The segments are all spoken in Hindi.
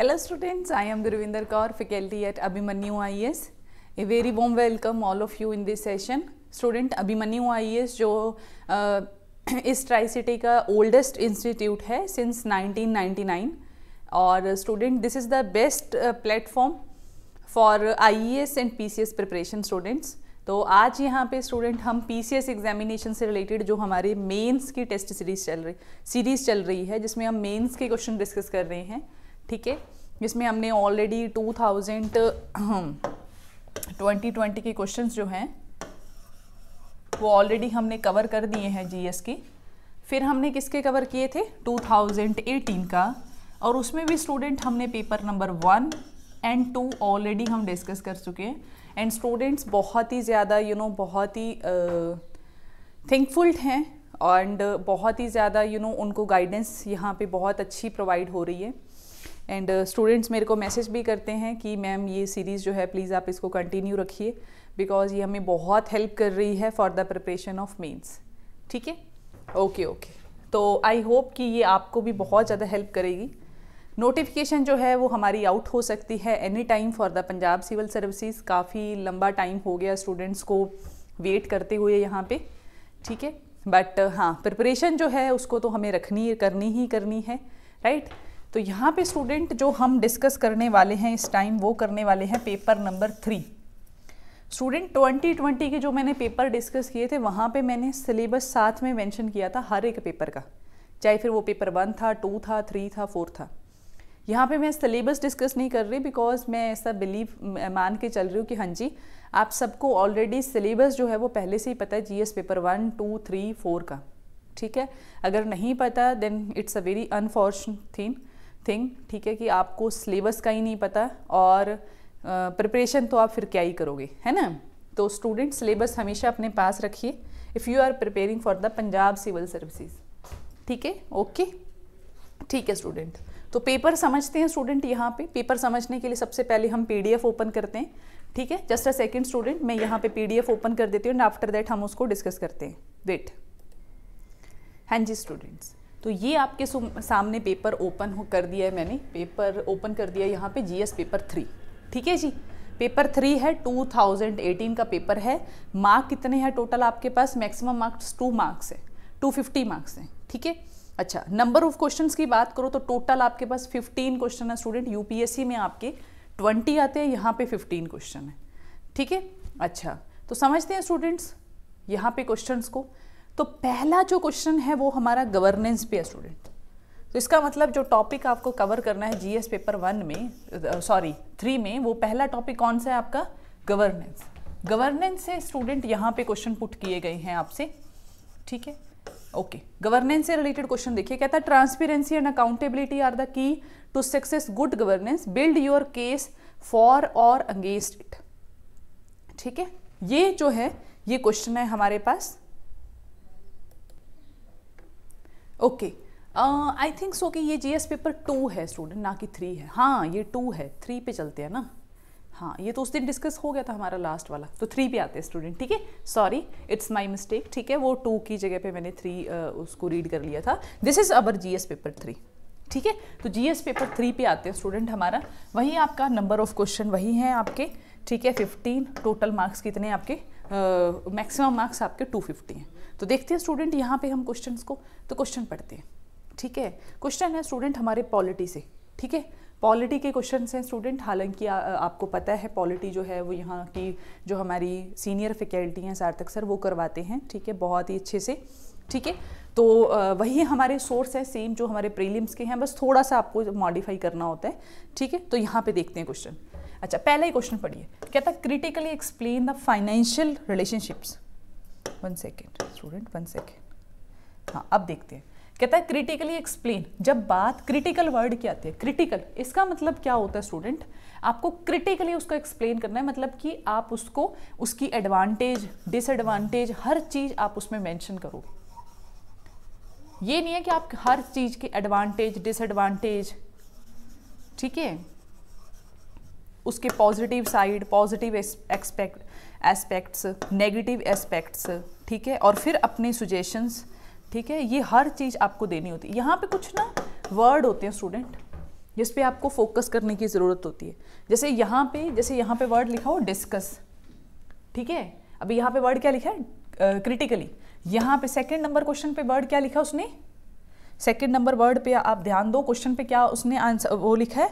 Hello students I am Gurvinder Kaur faculty at Abhimanyu I S A very warm welcome all of you in this session student Abhimanyu I S जो इस ट्राई सिटी का ओल्डेस्ट इंस्टीट्यूट है सिंस 1999 और student this is the best platform for S and P S preparation students तो आज यहाँ पे स्टूडेंट हम पी सी एस एग्जामिनेशन से रिलेटेड जो हमारे मेन्स की टेस्ट सीरीज चल रही सीरीज चल रही है जिसमें हम मेन्स के क्वेश्चन डिस्कस कर रहे हैं ठीक है जिसमें हमने ऑलरेडी 2000 2020 के क्वेश्चंस जो हैं वो ऑलरेडी हमने कवर कर दिए हैं जीएस के फिर हमने किसके कवर किए थे 2018 का और उसमें भी स्टूडेंट हमने paper number one and two already हम डिस्कस कर चुके हैं एंड स्टूडेंट्स बहुत ही ज़्यादा यू नो बहुत ही थैंकफुल हैं एंड बहुत ही ज़्यादा यू नो उनको गाइडेंस यहाँ पे बहुत अच्छी प्रोवाइड हो रही है एंड स्टूडेंट्स uh, मेरे को मैसेज भी करते हैं कि मैम ये सीरीज़ जो है प्लीज़ आप इसको कंटिन्यू रखिए बिकॉज ये हमें बहुत हेल्प कर रही है for the preparation of mains ठीक है ओके ओके तो आई होप कि ये आपको भी बहुत ज़्यादा हेल्प करेगी नोटिफिकेशन जो है वो हमारी आउट हो सकती है any time for the Punjab civil services काफ़ी लंबा टाइम हो गया स्टूडेंट्स को वेट करते हुए यहाँ पे ठीक है बट हाँ प्रिपरेशन जो है उसको तो हमें रखनी करनी ही करनी है राइट right? तो यहाँ पे स्टूडेंट जो हम डिस्कस करने वाले हैं इस टाइम वो करने वाले हैं पेपर नंबर थ्री स्टूडेंट 2020 के जो मैंने पेपर डिस्कस किए थे वहाँ पे मैंने सिलेबस साथ में मेंशन किया था हर एक पेपर का चाहे फिर वो पेपर वन था टू था थ्री था फोर था यहाँ पे मैं सिलेबस डिस्कस नहीं कर रही बिकॉज मैं ऐसा बिलीव मान के चल रही हूँ कि हाँ जी आप सबको ऑलरेडी सिलेबस जो है वो पहले से ही पता है जी paper one two three four का ठीक है अगर नहीं पता then it's a very unfortunate thing thing ठीक है कि आपको सिलेबस का ही नहीं पता और प्रिपरेशन तो आप फिर क्या ही करोगे है ना तो स्टूडेंट सिलेबस हमेशा अपने पास रखिए if you are preparing for the Punjab civil services ठीक है ओके ठीक है स्टूडेंट तो पेपर समझते हैं स्टूडेंट यहाँ पे पेपर समझने के लिए सबसे पहले हम पीडीएफ ओपन करते हैं ठीक है जस्ट अ सेकंड स्टूडेंट मैं यहाँ पे पीडीएफ ओपन कर देती हूँ एंड आफ्टर दैट हम उसको डिस्कस करते हैं वेट हाँ जी स्टूडेंट्स तो ये आपके सामने पेपर ओपन हो कर दिया है मैंने पेपर ओपन कर दिया यहाँ पे जीएस पेपर थ्री ठीक है जी पेपर थ्री है 2018 का पेपर है मार्क कितने हैं टोटल आपके पास मैक्सिमम मार्क्स टू मार्क्स है 250 मार्क्स हैं ठीक है अच्छा नंबर ऑफ क्वेश्चंस की बात करो तो टोटल आपके पास 15 क्वेश्चन है स्टूडेंट यूपीएससी में आपके ट्वेंटी आते हैं यहाँ पे फिफ्टीन क्वेश्चन है ठीक है अच्छा तो समझते हैं स्टूडेंट्स यहाँ पे क्वेश्चंस को तो पहला जो क्वेश्चन है वो हमारा गवर्नेंस पे स्टूडेंट तो इसका मतलब जो टॉपिक आपको कवर करना है जीएस पेपर वन में सॉरी uh, थ्री में वो पहला टॉपिक कौन सा है आपका गवर्नेंस गवर्नेंस से स्टूडेंट यहाँ पे क्वेश्चन पुट किए गए हैं आपसे ठीक है ओके गवर्नेंस से रिलेटेड क्वेश्चन देखिए कहता है transparency and accountability are the key to success good governance build your case for और अगेंस्ट इट ठीक है ये जो है ये क्वेश्चन है हमारे पास ओके आई थिंक सो कि ये एस पेपर टू है स्टूडेंट ना कि थ्री है हाँ ये टू है थ्री पे चलते हैं ना हाँ ये तो उस दिन डिस्कस हो गया था हमारा लास्ट वाला तो थ्री पे आते हैं स्टूडेंट ठीक है सॉरी इट्स माय मिस्टेक ठीक है वो टू की जगह पे मैंने थ्री uh, उसको रीड कर लिया था this is our G paper three ठीक है तो जी पेपर थ्री पे आते हैं स्टूडेंट हमारा वही आपका नंबर ऑफ क्वेश्चन वही हैं आपके ठीक है फिफ्टीन टोटल मार्क्स कितने आपके मैक्सिमम uh, मार्क्स आपके टू फिफ्टी हैं तो देखते हैं स्टूडेंट यहाँ पे हम क्वेश्चन को तो क्वेश्चन पढ़ते हैं ठीक है क्वेश्चन है स्टूडेंट हमारे पॉलिटी से ठीक है पॉलिटी के क्वेश्चन हैं स्टूडेंट हालांकि आपको पता है पॉलिटी जो है वो यहाँ की जो हमारी सीनियर फैकल्टी हैं सार्थक सर वो करवाते हैं ठीक है बहुत ही अच्छे से ठीक है तो वही हमारे सोर्स है सेम जो हमारे प्रीलिम्स के हैं बस थोड़ा सा आपको मॉडिफाई करना होता है ठीक है तो यहाँ पे देखते हैं क्वेश्चन अच्छा पहला ही क्वेश्चन पढ़िए कहता critically explain the financial relationships one second student one second हाँ अब देखते हैं कहता है क्रिटिकली एक्सप्लेन जब बात क्रिटिकल वर्ड की आती है क्रिटिकल इसका मतलब क्या होता है स्टूडेंट आपको क्रिटिकली उसको एक्सप्लेन करना है मतलब कि आप उसको उसकी एडवांटेज डिसएडवांटेज हर चीज़ आप उसमें मेंशन करो ये नहीं है कि आप हर चीज़ के एडवांटेज डिसएडवांटेज ठीक है उसके positive side positive expect aspects negative aspects ठीक है और फिर अपने सुजेशंस ठीक है ये हर चीज़ आपको देनी होती है यहाँ पे कुछ ना वर्ड होते हैं स्टूडेंट जिस पे आपको फोकस करने की ज़रूरत होती है जैसे यहाँ पे जैसे यहाँ पे वर्ड लिखा हो डिस्कस ठीक है अभी यहाँ पे वर्ड क्या लिखा है क्रिटिकली uh, यहाँ पे सेकंड नंबर क्वेश्चन पे वर्ड क्या लिखा उसने सेकंड नंबर वर्ड पे आप ध्यान दो क्वेश्चन पे क्या उसने आंसर वो लिखा है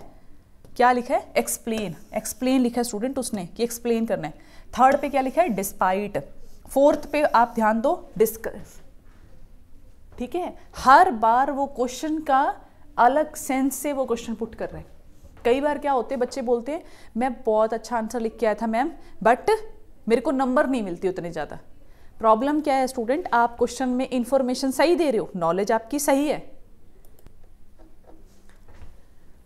क्या लिखा है एक्सप्लेन एक्सप्लेन लिखा है स्टूडेंट उसने कि एक्सप्लेन करना है थर्ड पे क्या लिखा है डिस्पाइट फोर्थ पे आप ध्यान दो डिस्क ठीक है हर बार वो क्वेश्चन का अलग सेंस से वो क्वेश्चन पुट कर रहे हैं कई बार क्या होते बच्चे बोलते हैं मैं बहुत अच्छा आंसर लिख के आया था मैम बट मेरे को नंबर नहीं मिलती उतने ज़्यादा प्रॉब्लम क्या है स्टूडेंट आप क्वेश्चन में इंफॉर्मेशन सही दे रहे हो नॉलेज आपकी सही है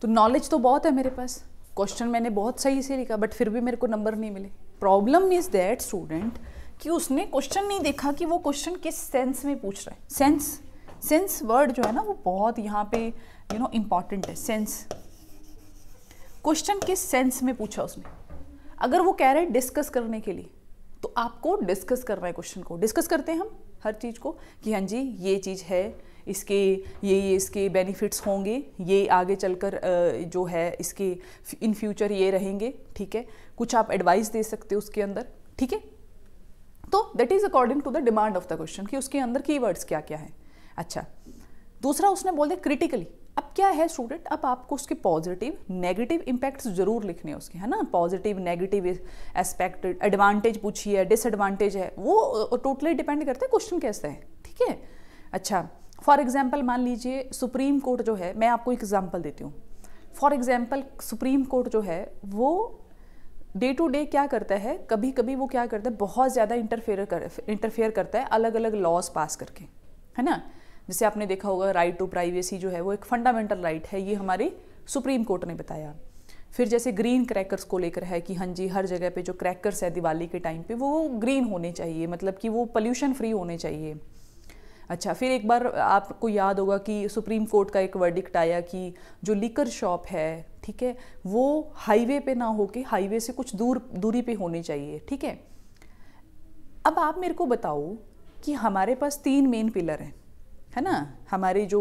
तो नॉलेज तो बहुत है मेरे पास क्वेश्चन मैंने बहुत सही से लिखा बट फिर भी मेरे को नंबर नहीं मिले प्रॉब्लम इज दैट स्टूडेंट कि उसने क्वेश्चन नहीं देखा कि वो क्वेश्चन किस सेंस में पूछ रहा है सेंस सेंस वर्ड जो है ना वो बहुत यहाँ पे यू नो इम्पॉर्टेंट है सेंस क्वेश्चन किस सेंस में पूछा उसने अगर वो कह रहे हैं डिस्कस करने के लिए तो आपको डिस्कस करना है क्वेश्चन को डिस्कस करते हैं हम हर चीज़ को कि हाँ जी ये चीज़ है इसके ये ये इसके बेनिफिट्स होंगे ये आगे चलकर जो है इसके इन फ्यूचर ये रहेंगे ठीक है कुछ आप एडवाइस दे सकते हो उसके अंदर ठीक है तो that is according to the demand of the question कि उसके अंदर वर्ड्स क्या क्या है अच्छा दूसरा उसने बोल दिया क्रिटिकली अब क्या है स्टूडेंट अब आपको उसके पॉजिटिव नेगेटिव इम्पैक्ट्स जरूर लिखने हैं उसके है ना पॉजिटिव नेगेटिव एस्पेक्ट एडवांटेज पूछिए डिसएडवांटेज है वो टोटली डिपेंड करता है क्वेश्चन कैसे है ठीक है अच्छा फॉर एग्जाम्पल मान लीजिए सुप्रीम कोर्ट जो है मैं आपको एग्जाम्पल देती हूँ फॉर एग्जाम्पल सुप्रीम कोर्ट जो है वो डे टू डे क्या करता है कभी कभी वो क्या करता है बहुत ज़्यादा इंटरफेयर कर इंटरफेयर करता है अलग अलग लॉज पास करके है ना जैसे आपने देखा होगा राइट टू प्राइवेसी जो है वो एक फंडामेंटल राइट है ये हमारे सुप्रीम कोर्ट ने बताया फिर जैसे ग्रीन क्रैकर्स को लेकर है कि हाँ जी हर जगह पे जो क्रैकर्स है दिवाली के टाइम पे वो ग्रीन होने चाहिए मतलब कि वो पल्यूशन फ्री होने चाहिए अच्छा फिर एक बार आपको याद होगा कि सुप्रीम कोर्ट का एक वर्डिक्ट आया कि जो लिकर शॉप है ठीक है वो हाईवे पे ना होके हाईवे से कुछ दूर दूरी पे होनी चाहिए ठीक है अब आप मेरे को बताओ कि हमारे पास तीन मेन पिलर हैं है ना हमारे जो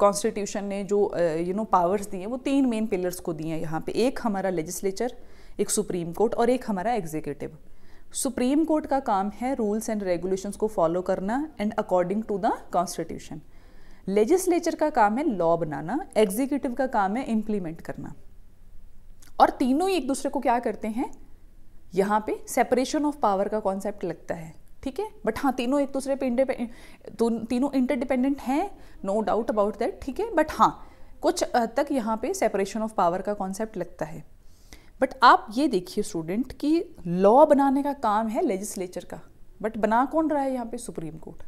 कॉन्स्टिट्यूशन uh, ने जो यू नो पावर्स दिए वो तीन मेन पिलर्स को दिए हैं यहाँ पे एक हमारा लेजिस्लेचर एक सुप्रीम कोर्ट और एक हमारा एग्जीक्यूटिव सुप्रीम कोर्ट का काम है रूल्स एंड रेगुलेशंस को फॉलो करना and according to the constitution legislature का काम है लॉ बनाना एग्जीक्यूटिव का काम है इंप्लीमेंट करना और तीनों एक दूसरे को क्या करते हैं यहाँ पे सेपरेशन ऑफ पावर का कॉन्सेप्ट लगता है ठीक है बट हाँ तीनों एक दूसरे पे इंडिपेंड तीनों इंटरडिपेंडेंट हैं नो डाउट अबाउट दैट ठीक है बट हाँ कुछ हद तक यहाँ पे सेपरेशन ऑफ पावर का कॉन्सेप्ट लगता है बट आप ये देखिए स्टूडेंट कि लॉ बनाने का काम है लेजिस्लेचर का बट बना कौन रहा है यहाँ पे सुप्रीम कोर्ट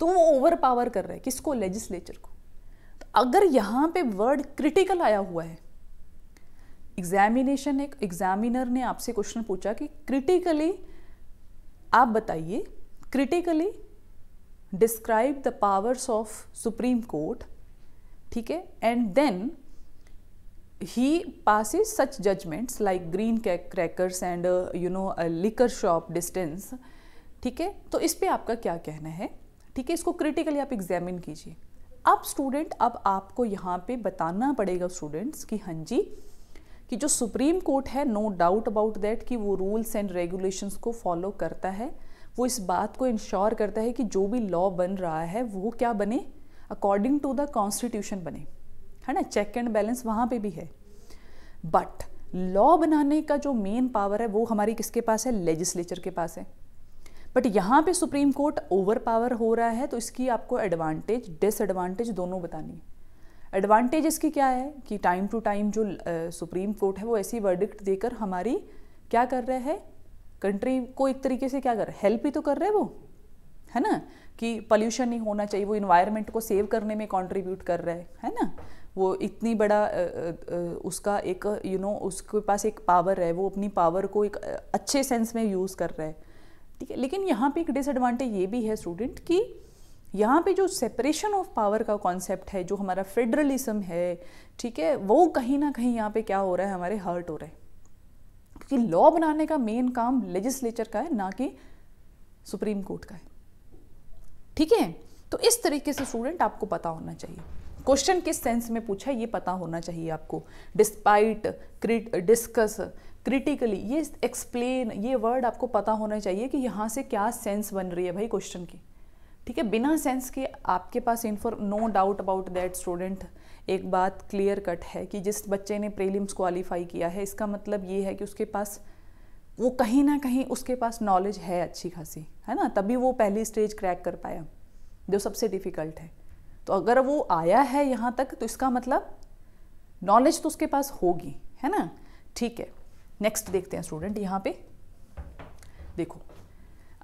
तो वो ओवर पावर कर रहा है किसको लेजिस्लेचर को तो अगर यहाँ पे वर्ड क्रिटिकल आया हुआ है एग्जामिनेशन एक एग्जामिनर ने आपसे क्वेश्चन पूछा कि क्रिटिकली आप बताइए critically describe the powers of supreme court ठीक है and then he passes such judgments like green crackers and uh, you know a liquor shop distance ठीक है तो इस पर आपका क्या कहना है ठीक है इसको क्रिटिकली आप एग्जामिन कीजिए अब स्टूडेंट अब आपको यहाँ पे बताना पड़ेगा स्टूडेंट्स कि हाँ जी कि जो सुप्रीम कोर्ट है नो डाउट अबाउट दैट कि वो रूल्स एंड रेगुलेशंस को फॉलो करता है वो इस बात को इंश्योर करता है कि जो भी लॉ बन रहा है वो क्या बने अकॉर्डिंग टू द कॉन्स्टिट्यूशन बने है ना चेक एंड बैलेंस वहाँ पे भी है बट लॉ बनाने का जो मेन पावर है वो हमारी किसके पास है लेजिस्लेचर के पास है बट यहाँ पे सुप्रीम कोर्ट ओवर पावर हो रहा है तो इसकी आपको एडवांटेज डिसएडवांटेज दोनों बतानी है एडवांटेज इसकी क्या है कि टाइम टू टाइम जो सुप्रीम कोर्ट है वो ऐसी वर्डिक्ट देकर हमारी क्या कर रहे है कंट्री को एक तरीके से क्या कर है हेल्प ही तो कर रहे वो है ना कि पॉल्यूशन नहीं होना चाहिए वो इन्वायरमेंट को सेव करने में कंट्रीब्यूट कर रहा है है ना वो इतनी बड़ा उसका एक यू you नो know, उसके पास एक पावर है वो अपनी पावर को एक अच्छे सेंस में यूज़ कर रहा है ठीक है लेकिन यहाँ पे एक डिसएडवांटेज ये भी है स्टूडेंट कि यहाँ पे जो सेपरेशन ऑफ पावर का कॉन्सेप्ट है जो हमारा फेडरलिज्म है ठीक है वो कहीं ना कहीं यहाँ पे क्या हो रहा है हमारे हर्ट हो रहा है क्योंकि लॉ बनाने का मेन काम लेजिस्लेचर का है ना कि सुप्रीम कोर्ट का है ठीक है तो इस तरीके से स्टूडेंट आपको पता होना चाहिए क्वेश्चन किस सेंस में पूछा ये पता होना चाहिए आपको डिस्पाइट डिस्कस क्रिटिकली ये एक्सप्लेन ये वर्ड आपको पता होना चाहिए कि यहाँ से क्या सेंस बन रही है भाई क्वेश्चन की ठीक है बिना सेंस के आपके पास इन्फॉर no doubt about that student एक बात क्लियर कट है कि जिस बच्चे ने प्रीलिम्स क्वालिफाई किया है इसका मतलब ये है कि उसके पास वो कहीं ना कहीं उसके पास नॉलेज है अच्छी खासी है ना तभी वो पहली स्टेज क्रैक कर पाया जो सबसे डिफ़िकल्ट है तो अगर वो आया है यहाँ तक तो इसका मतलब नॉलेज तो उसके पास होगी है ना ठीक है नेक्स्ट देखते हैं स्टूडेंट यहाँ पे देखो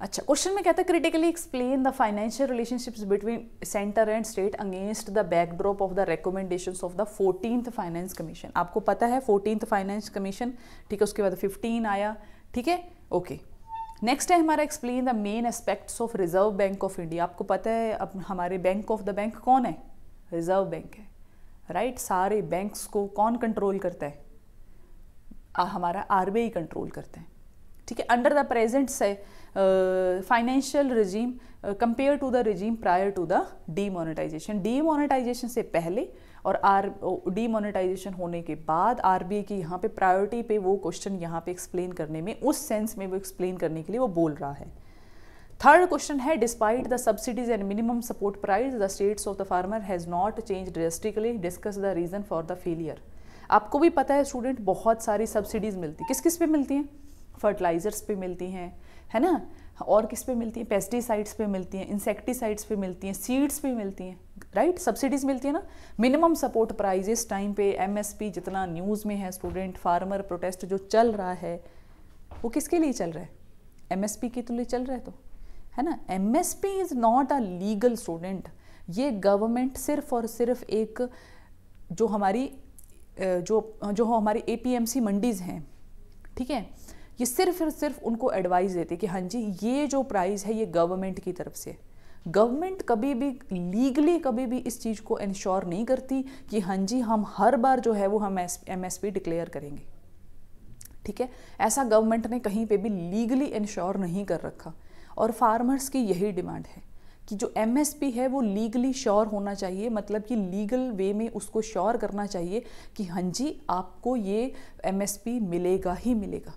अच्छा क्वेश्चन में कहता है critically explain the financial relationships between centre and state against the backdrop of the recommendation of the fourteen finance commission आपको पता है फोर्टीन फाइनेंस कमीशन ठीक है उसके बाद फिफ्टीन आया ठीक है ओके okay. नेक्स्ट है हमारा explain the main aspects of reserve bank of India आपको पता है अब हमारे बैंक ऑफ द बैंक कौन है रिजर्व बैंक है राइट right? सारे बैंक्स को कौन कंट्रोल करता है आ, हमारा आरबीआई कंट्रोल करते हैं ठीक है अंडर द प्रेजेंट से financial regime compare to the regime prior to the demonetization demonetization से पहले और आर डीमोनेटाइजेशन होने के बाद आर की यहाँ पे प्रायोरिटी पे वो क्वेश्चन यहाँ पे एक्सप्लेन करने में उस सेंस में वो एक्सप्लेन करने के लिए वो बोल रहा है थर्ड क्वेश्चन है despite the subsidies and minimum support price the status of the farmer has not change drastically discuss the reason for the failure आपको भी पता है स्टूडेंट बहुत सारी सब्सिडीज़ मिलती किस किस पे मिलती हैं फर्टिलाइज़र्स पे मिलती हैं है ना और किस पे मिलती हैं पेस्टिसाइड्स पे मिलती हैं इंसेक्टिसाइड्स पे मिलती हैं सीड्स पे मिलती हैं राइट सब्सिडीज़ मिलती है ना मिनिमम सपोर्ट प्राइस इस टाइम पे एमएसपी जितना न्यूज़ में है स्टूडेंट फार्मर प्रोटेस्ट जो चल रहा है वो किसके लिए चल रहा है एमएसपी के तो लिए चल रहा है तो है ना MSP is not a legal student ये गवर्नमेंट सिर्फ और सिर्फ एक जो हमारी जो जो हमारी सी मंडीज़ हैं ठीक है ये सिर्फ और सिर्फ उनको एडवाइस देते कि हाँ जी ये जो प्राइस है ये गवर्नमेंट की तरफ से गवर्नमेंट कभी भी लीगली कभी भी इस चीज़ को इंश्योर नहीं करती कि हाँ जी हम हर बार जो है वो हम एम एस डिक्लेयर करेंगे ठीक है ऐसा गवर्नमेंट ने कहीं पे भी लीगली इंश्योर नहीं कर रखा और फार्मर्स की यही डिमांड है कि जो एम है वो लीगली श्योर होना चाहिए मतलब कि लीगल वे में उसको श्योर करना चाहिए कि हाँ जी आपको ये एम मिलेगा ही मिलेगा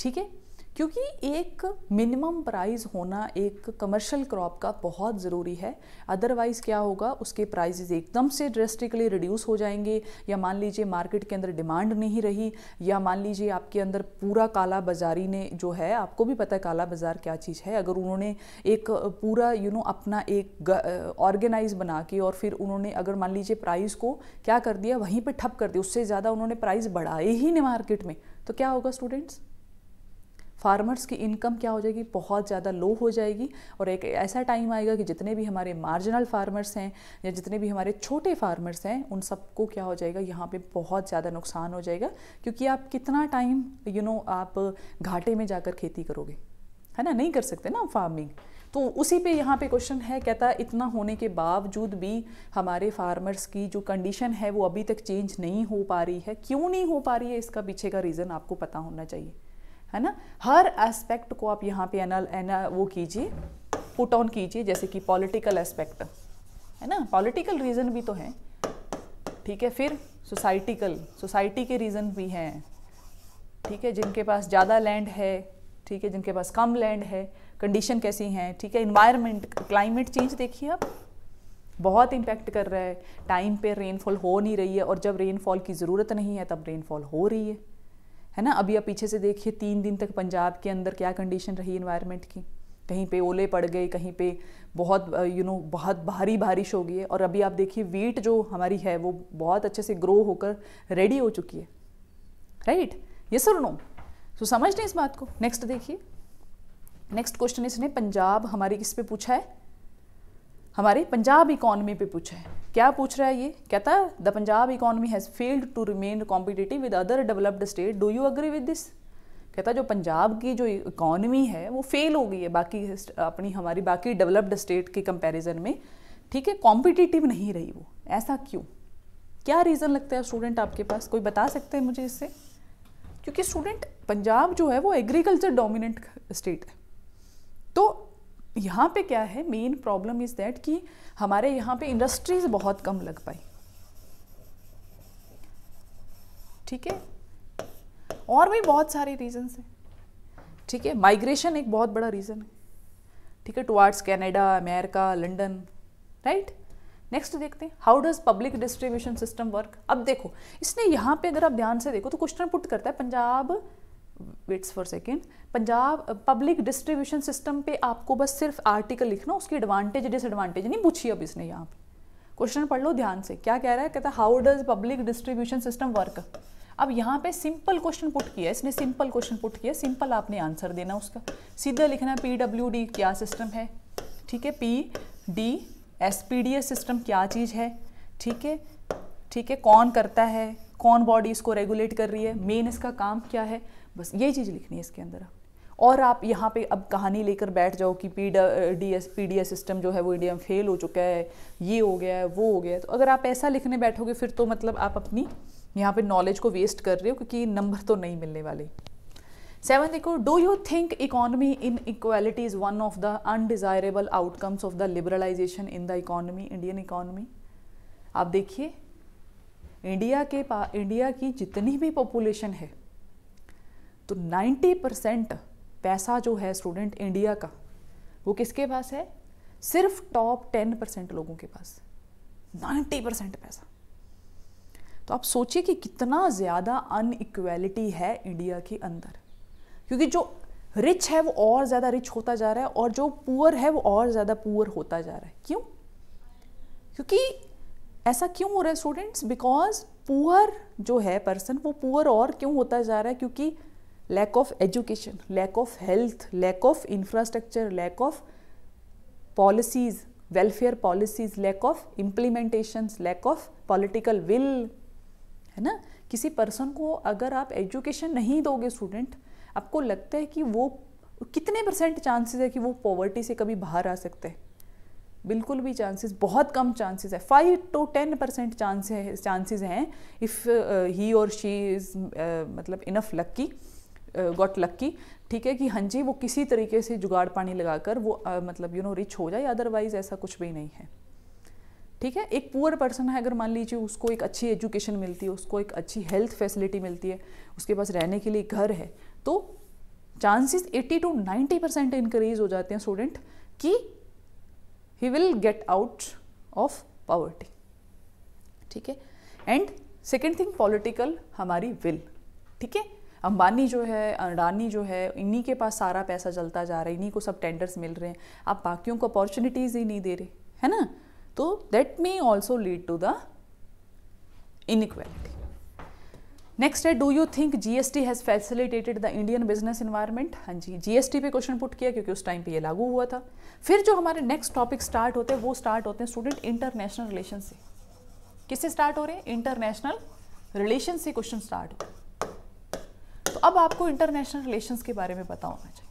ठीक है क्योंकि एक मिनिमम प्राइस होना एक कमर्शियल क्रॉप का बहुत ज़रूरी है अदरवाइज़ क्या होगा उसके प्राइजेज एकदम से ड्रेस्टिकली रिड्यूस हो जाएंगे या मान लीजिए मार्केट के अंदर डिमांड नहीं रही या मान लीजिए आपके अंदर पूरा काला बाजारी ने जो है आपको भी पता है काला बाज़ार क्या चीज़ है अगर उन्होंने एक पूरा यू नो अपना एक ऑर्गेनाइज बना के और फिर उन्होंने अगर मान लीजिए प्राइस को क्या कर दिया वहीं पर ठप कर दिया उससे ज़्यादा उन्होंने प्राइस बढ़ाए ही नहीं मार्केट में तो क्या होगा स्टूडेंट्स फार्मर्स की इनकम क्या हो जाएगी बहुत ज़्यादा लो हो जाएगी और एक ऐसा टाइम आएगा कि जितने भी हमारे मार्जिनल फार्मर्स हैं या जितने भी हमारे छोटे फार्मर्स हैं उन सबको क्या हो जाएगा यहाँ पे बहुत ज़्यादा नुकसान हो जाएगा क्योंकि आप कितना टाइम यू नो आप घाटे में जाकर खेती करोगे है ना नहीं कर सकते ना फार्मिंग तो उसी पे यहाँ पे क्वेश्चन है कहता है इतना होने के बावजूद भी हमारे फार्मर्स की जो कंडीशन है वो अभी तक चेंज नहीं हो पा रही है क्यों नहीं हो पा रही है इसका पीछे का रीज़न आपको पता होना चाहिए है ना हर एस्पेक्ट को आप यहाँ पे एनल एना वो कीजिए पुट ऑन कीजिए जैसे कि पॉलिटिकल एस्पेक्ट है ना पॉलिटिकल रीज़न भी तो हैं ठीक है फिर सोसाइटिकल सोसाइटी के रीज़न भी हैं ठीक है जिनके पास ज़्यादा लैंड है ठीक है जिनके पास कम लैंड है कंडीशन कैसी हैं ठीक है इन्वायरमेंट क्लाइमेट चेंज देखिए आप बहुत इम्पैक्ट कर रहा है टाइम पे रेनफॉल हो नहीं रही है और जब रेनफॉल की ज़रूरत नहीं है तब रेनफॉल हो रही है है ना अभी आप पीछे से देखिए तीन दिन तक पंजाब के अंदर क्या कंडीशन रही इन्वायरमेंट की कहीं पे ओले पड़ गए कहीं पे बहुत यू नो बहुत भारी बारिश हो गई है और अभी आप देखिए वीट जो हमारी है वो बहुत अच्छे से ग्रो होकर रेडी हो चुकी है राइट ये सर नो सो समझ लें इस बात को नेक्स्ट देखिए नेक्स्ट क्वेश्चन इसने पंजाब हमारी किस पे पूछा है हमारी पंजाब इकॉनमी पे पूछा है क्या पूछ रहा है ये कहता है the Punjab economy has failed to remain competitive with other developed state do you agree with this कहता जो पंजाब की जो इकॉनमी है वो फेल हो गई है बाकी अपनी हमारी बाकी डेवलप्ड स्टेट के कंपैरिजन में ठीक है कॉम्पिटिटिव नहीं रही वो ऐसा क्यों क्या रीज़न लगता है स्टूडेंट आपके पास कोई बता सकते हैं मुझे इससे क्योंकि स्टूडेंट पंजाब जो है वो एग्रीकल्चर डोमिनेंट स्टेट है तो यहाँ पे क्या है मेन प्रॉब्लम इज़ दैट कि हमारे यहाँ पे इंडस्ट्रीज बहुत कम लग पाई ठीक है और भी बहुत सारे रीजन्स हैं ठीक है माइग्रेशन एक बहुत बड़ा रीज़न है ठीक है towards Canada America London right next देखते हैं how does public distribution system work अब देखो इसने यहाँ पे अगर आप ध्यान से देखो तो क्वेश्चन पुट करता है Punjab waits for second Punjab public distribution system पे आपको बस सिर्फ आर्टिकल लिखना उसकी एडवांटेज डिसएडवांटेज नहीं पूछी अब इसने यहाँ पे क्वेश्चन पढ़ लो ध्यान से क्या कह रहा है कहता how does public distribution system work अब यहाँ पे सिंपल क्वेश्चन पुट किया इसने सिंपल क्वेश्चन पुट किया सिंपल आपने आंसर देना उसका सीधा लिखना है पी डब्ल्यू डी क्या सिस्टम है ठीक है P D S P D S system क्या चीज़ है ठीक है ठीक है कौन करता है कौन बॉडी इसको रेगुलेट कर रही है मेन इसका काम क्या है बस ये चीज़ लिखनी है इसके अंदर और आप यहाँ पे अब कहानी लेकर बैठ जाओ कि P D S P D S system जो है वो ई फेल हो चुका है ये हो गया है वो हो गया है तो अगर आप ऐसा लिखने बैठोगे फिर तो मतलब आप अपनी यहाँ पे नॉलेज को वेस्ट कर रहे हो क्योंकि नंबर तो नहीं मिलने वाले सेवन देखो do you think economy inequality is one of the undesirable outcomes of the liberalization in the economy Indian economy आप देखिए इंडिया के पा इंडिया की जितनी भी पॉपुलेशन है तो 90 परसेंट पैसा जो है स्टूडेंट इंडिया का वो किसके पास है सिर्फ टॉप 10 परसेंट लोगों के पास 90 परसेंट पैसा तो आप सोचिए कि कितना ज़्यादा अनइक्वेलिटी है इंडिया के अंदर क्योंकि जो रिच है वो और ज़्यादा रिच होता जा रहा है और जो पुअर है वो और ज़्यादा पुअर होता जा रहा है क्यों क्योंकि ऐसा क्यों हो रहा है स्टूडेंट्स बिकॉज पुअर जो है पर्सन वो पुअर और क्यों होता जा रहा है क्योंकि lack of education lack of health lack of infrastructure lack of policies welfare policies lack of implementations lack of political will है ना किसी पर्सन को अगर आप एजुकेशन नहीं दोगे स्टूडेंट आपको लगता है कि वो कितने परसेंट चांसेस है कि वो पॉवर्टी से कभी बाहर आ सकते हैं बिल्कुल भी चांसेस बहुत कम चांसेस है five to ten percent chances chances हैं इफ़ ही और शी इज़ मतलब इनफ लक्की गॉट लक्की ठीक है कि हाँ जी वो किसी तरीके से जुगाड़ पानी लगाकर वो आ, मतलब यू नो रिच हो जाए अदरवाइज ऐसा कुछ भी नहीं है ठीक है एक पुअर पर्सन है अगर मान लीजिए उसको एक अच्छी एजुकेशन मिलती है उसको एक अच्छी हेल्थ फैसिलिटी मिलती है उसके पास रहने के लिए घर है तो चांसेस 80 टू 90 परसेंट इंक्रीज हो जाते हैं स्टूडेंट कि he will get out of poverty ठीक है एंड सेकेंड थिंग पॉलिटिकल हमारी विल ठीक है अंबानी जो है अडानी जो है इन्हीं के पास सारा पैसा चलता जा रहा है इन्हीं को सब टेंडर्स मिल रहे हैं आप बाकियों को अपॉर्चुनिटीज़ ही नहीं दे रहे है ना तो that may also lead to the inequality next है do you think GST has facilitated the Indian business environment हाँ जी जीएसटी पे क्वेश्चन पुट किया क्योंकि उस टाइम पे ये लागू हुआ था फिर जो हमारे नेक्स्ट टॉपिक स्टार्ट होते हैं वो स्टार्ट होते हैं स्टूडेंट इंटरनेशनल रिलेशन से किससे स्टार्ट हो रहे हैं इंटरनेशनल रिलेशन से क्वेश्चन स्टार्ट होते हैं अब आपको इंटरनेशनल रिलेशन के बारे में पता होना चाहिए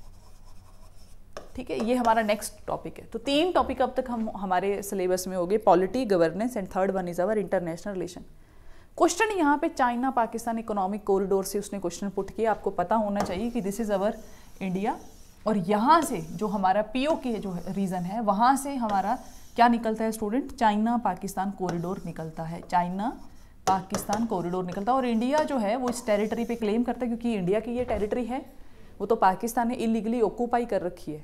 ठीक है ये हमारा नेक्स्ट टॉपिक है तो तीन टॉपिक अब तक हम हमारे सिलेबस में हो गए polity governance and third one is our international relation question यहाँ पे चाइना पाकिस्तान इकोनॉमिक कॉरिडोर से उसने क्वेश्चन पुट किया आपको पता होना चाहिए कि दिस इज़ अवर इंडिया और यहाँ से जो हमारा पी के जो रीज़न है वहाँ से हमारा क्या निकलता है स्टूडेंट चाइना पाकिस्तान कॉरिडोर निकलता है चाइना पाकिस्तान कॉरिडोर निकलता और इंडिया जो है वो इस टेरिटरी पे क्लेम करता है क्योंकि इंडिया की ये टेरिटरी है वो तो पाकिस्तान ने इलीगली ऑक्यूपाई कर रखी है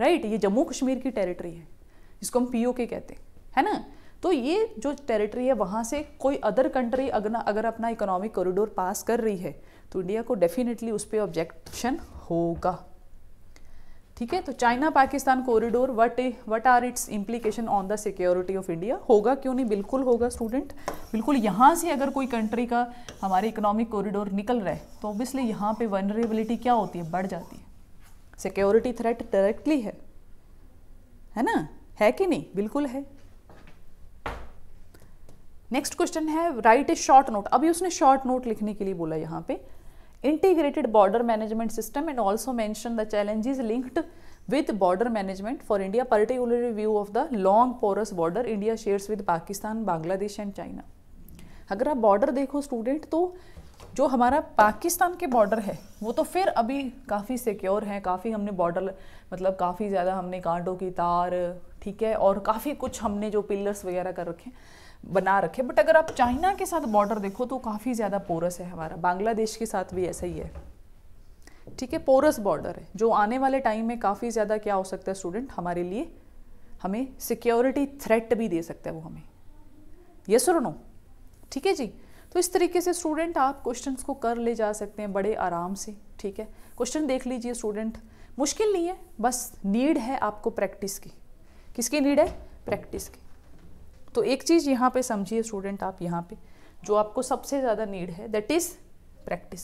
राइट ये जम्मू कश्मीर की टेरिटरी है जिसको हम पी के कहते हैं है ना तो ये जो टेरिटरी है वहाँ से कोई अदर कंट्री अगर अगर अपना इकोनॉमिक कॉरिडोर पास कर रही है तो इंडिया को डेफिनेटली उस पर ऑब्जेक्शन होगा ठीक है तो China Pakistan corridor what what are its implication on the security of India होगा क्यों नहीं बिल्कुल होगा स्टूडेंट बिल्कुल यहाँ से अगर कोई कंट्री का हमारे इकोनॉमिक कॉरिडोर निकल रहा है तो ऑब्वियसली यहाँ पे वनरेबिलिटी क्या होती है बढ़ जाती है सिक्योरिटी थ्रेट डायरेक्टली है है ना है कि नहीं बिल्कुल है नेक्स्ट क्वेश्चन है राइट ए शॉर्ट नोट अभी उसने शॉर्ट नोट लिखने के लिए बोला यहाँ पे integrated border management system and also mention the challenges linked with border management for India, particularly view of the long porous border India shares with Pakistan, Bangladesh and China. agar aap border dekho student to जो हमारा पाकिस्तान के बॉर्डर है वो तो फिर अभी काफ़ी सिक्योर है काफ़ी हमने बॉर्डर मतलब काफ़ी ज़्यादा हमने कांटों की तार ठीक है और काफ़ी कुछ हमने जो पिलर्स वगैरह कर रखे हैं बना रखे बट अगर आप चाइना के साथ बॉर्डर देखो तो काफ़ी ज़्यादा पोरस है हमारा बांग्लादेश के साथ भी ऐसा ही है ठीक है पोरस बॉर्डर है जो आने वाले टाइम में काफ़ी ज़्यादा क्या हो सकता है स्टूडेंट हमारे लिए हमें सिक्योरिटी थ्रेट भी दे सकता है वो हमें ये सुनो ठीक है जी तो इस तरीके से स्टूडेंट आप क्वेश्चंस को कर ले जा सकते हैं बड़े आराम से ठीक है क्वेश्चन देख लीजिए स्टूडेंट मुश्किल नहीं है बस नीड है आपको प्रैक्टिस की किसकी नीड है प्रैक्टिस की तो एक चीज़ यहाँ पे समझिए स्टूडेंट आप यहाँ पे जो आपको सबसे ज़्यादा नीड है दैट इज़ प्रैक्टिस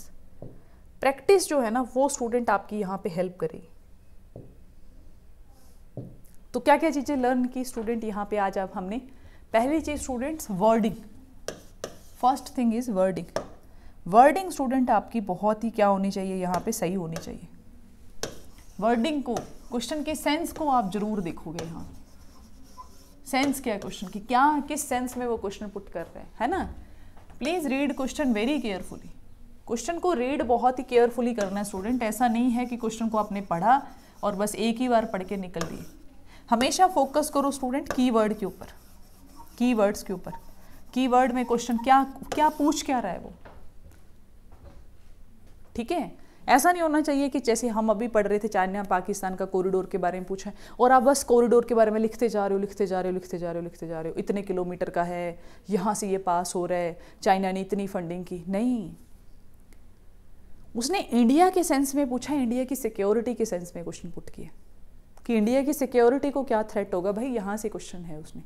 प्रैक्टिस जो है ना वो स्टूडेंट आपकी यहाँ पे हेल्प करेगी तो क्या क्या चीज़ें लर्न की स्टूडेंट यहाँ पे आज आप हमने पहली चीज़ students wording first thing is wording wording student आपकी बहुत ही क्या होनी चाहिए यहाँ पे सही होनी चाहिए वर्डिंग को क्वेश्चन के सेंस को आप जरूर देखोगे यहाँ सेंस क्या है क्वेश्चन की क्या किस सेंस में वो क्वेश्चन पुट कर रहे हैं है ना please read question very carefully question को रीड बहुत ही केयरफुली करना है स्टूडेंट ऐसा नहीं है कि क्वेश्चन को आपने पढ़ा और बस एक ही बार पढ़ के निकल दिए हमेशा फोकस करो स्टूडेंट कीवर्ड के ऊपर कीवर्ड्स के ऊपर कीवर्ड में क्वेश्चन क्या क्या पूछ क्या रहा है वो ठीक है ऐसा नहीं होना चाहिए कि जैसे हम अभी पढ़ रहे थे चाइना पाकिस्तान का कॉरिडोर के बारे में पूछा है और आप बस कॉरिडोर के बारे में लिखते जा रहे हो लिखते जा रहे हो लिखते जा रहे हो लिखते जा रहे हो इतने किलोमीटर का है यहाँ से ये पास हो रहा है चाइना ने इतनी फंडिंग की नहीं उसने इंडिया के सेंस में पूछा इंडिया की सिक्योरिटी के सेंस में क्वेश्चन पुट किया कि इंडिया की सिक्योरिटी को क्या थ्रेट होगा भाई यहाँ से क्वेश्चन है उसने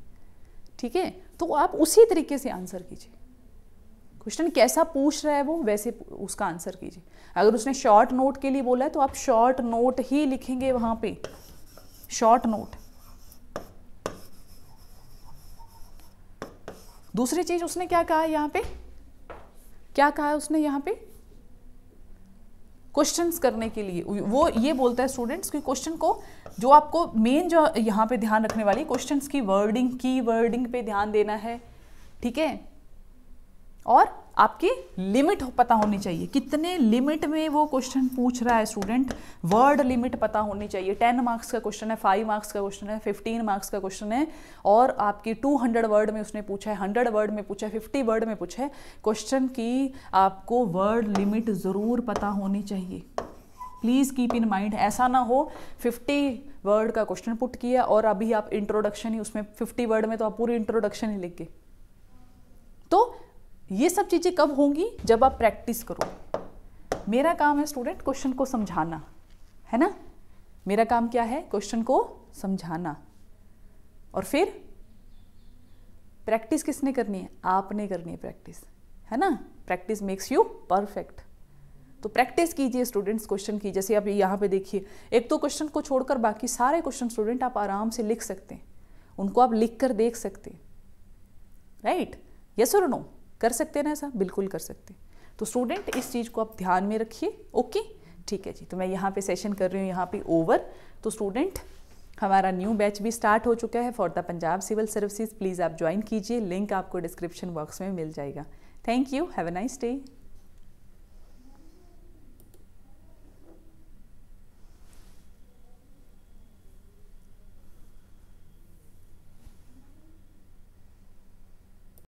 ठीक है तो आप उसी तरीके से आंसर कीजिए क्वेश्चन कैसा पूछ रहा है वो वैसे उसका आंसर कीजिए अगर उसने शॉर्ट नोट के लिए बोला है तो आप शॉर्ट नोट ही लिखेंगे वहां पे शॉर्ट नोट दूसरी चीज उसने क्या कहा यहां पे क्या कहा उसने यहां पे क्वेश्चंस करने के लिए वो ये बोलता है स्टूडेंट्स कि क्वेश्चन को जो आपको मेन जो यहां पे ध्यान रखने वाली क्वेश्चंस की वर्डिंग की वर्डिंग पे ध्यान देना है ठीक है और आपकी लिमिट पता होनी चाहिए कितने लिमिट में वो क्वेश्चन पूछ रहा है स्टूडेंट वर्ड लिमिट पता होनी चाहिए टेन मार्क्स का क्वेश्चन है फाइव मार्क्स का क्वेश्चन है फिफ्टीन मार्क्स का क्वेश्चन है और आपकी टू हंड्रेड वर्ड में उसने पूछा है हंड्रेड वर्ड में पूछा है फिफ्टी वर्ड में पूछा है क्वेश्चन की आपको वर्ड लिमिट ज़रूर पता होनी चाहिए प्लीज़ कीप इन माइंड ऐसा ना हो 50 वर्ड का क्वेश्चन पुट किया और अभी आप इंट्रोडक्शन ही उसमें 50 वर्ड में तो आप पूरी इंट्रोडक्शन ही लिख गए तो ये सब चीज़ें कब होंगी जब आप प्रैक्टिस करो मेरा काम है स्टूडेंट क्वेश्चन को समझाना है ना मेरा काम क्या है क्वेश्चन को समझाना और फिर प्रैक्टिस किसने करनी है आपने करनी है प्रैक्टिस है ना प्रैक्टिस मेक्स यू परफेक्ट तो प्रैक्टिस कीजिए स्टूडेंट्स क्वेश्चन की जैसे आप यहाँ पे देखिए एक तो क्वेश्चन को छोड़कर बाकी सारे क्वेश्चन स्टूडेंट आप आराम से लिख सकते हैं उनको आप लिख कर देख सकते हैं राइट यस और नो कर सकते हैं ना ऐसा बिल्कुल कर सकते तो स्टूडेंट इस चीज़ को आप ध्यान में रखिए ओके ठीक है जी तो मैं यहाँ पे सेशन कर रही हूँ यहाँ पे ओवर तो स्टूडेंट हमारा न्यू बैच भी स्टार्ट हो चुका है for the Punjab civil services please आप ज्वाइन कीजिए लिंक आपको डिस्क्रिप्शन बॉक्स में मिल जाएगा thank you have a nice day